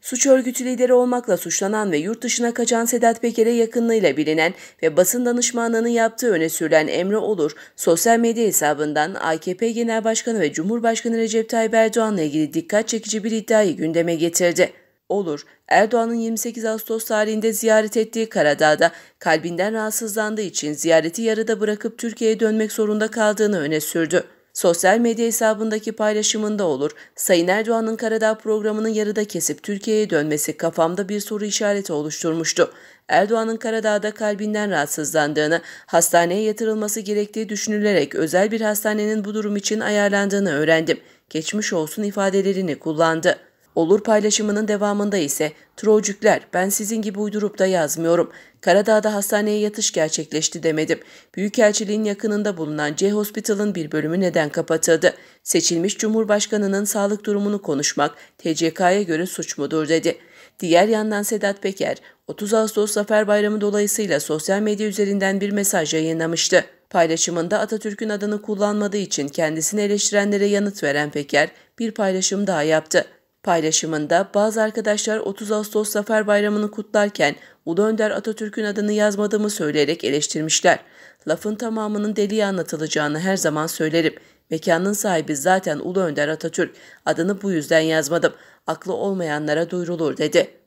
Suç örgütü lideri olmakla suçlanan ve yurt dışına kaçan Sedat Peker'e yakınlığıyla bilinen ve basın danışmanlığını yaptığı öne sürülen Emre Olur, sosyal medya hesabından AKP Genel Başkanı ve Cumhurbaşkanı Recep Tayyip Erdoğan'la ilgili dikkat çekici bir iddiayı gündeme getirdi. Olur, Erdoğan'ın 28 Ağustos tarihinde ziyaret ettiği Karadağ'da kalbinden rahatsızlandığı için ziyareti yarıda bırakıp Türkiye'ye dönmek zorunda kaldığını öne sürdü. Sosyal medya hesabındaki paylaşımında olur. Sayın Erdoğan'ın Karadağ programının yarıda kesip Türkiye'ye dönmesi kafamda bir soru işareti oluşturmuştu. Erdoğan'ın Karadağ'da kalbinden rahatsızlandığını, hastaneye yatırılması gerektiği düşünülerek özel bir hastanenin bu durum için ayarlandığını öğrendim. Geçmiş olsun ifadelerini kullandı. Olur paylaşımının devamında ise Trolcükler ben sizin gibi uydurup da yazmıyorum. Karadağ'da hastaneye yatış gerçekleşti demedim. Büyükelçiliğin yakınında bulunan C Hospital'ın bir bölümü neden kapatıldı? Seçilmiş Cumhurbaşkanı'nın sağlık durumunu konuşmak TCK'ya göre suç mudur dedi. Diğer yandan Sedat Peker 30 Ağustos Zafer Bayramı dolayısıyla sosyal medya üzerinden bir mesaj yayınlamıştı. Paylaşımında Atatürk'ün adını kullanmadığı için kendisini eleştirenlere yanıt veren Peker bir paylaşım daha yaptı. Paylaşımında bazı arkadaşlar 30 Ağustos Zafer Bayramı'nı kutlarken Ulu Önder Atatürk'ün adını yazmadığımı söyleyerek eleştirmişler. Lafın tamamının deliye anlatılacağını her zaman söylerim. Mekanın sahibi zaten Ulu Önder Atatürk. Adını bu yüzden yazmadım. Aklı olmayanlara duyurulur dedi.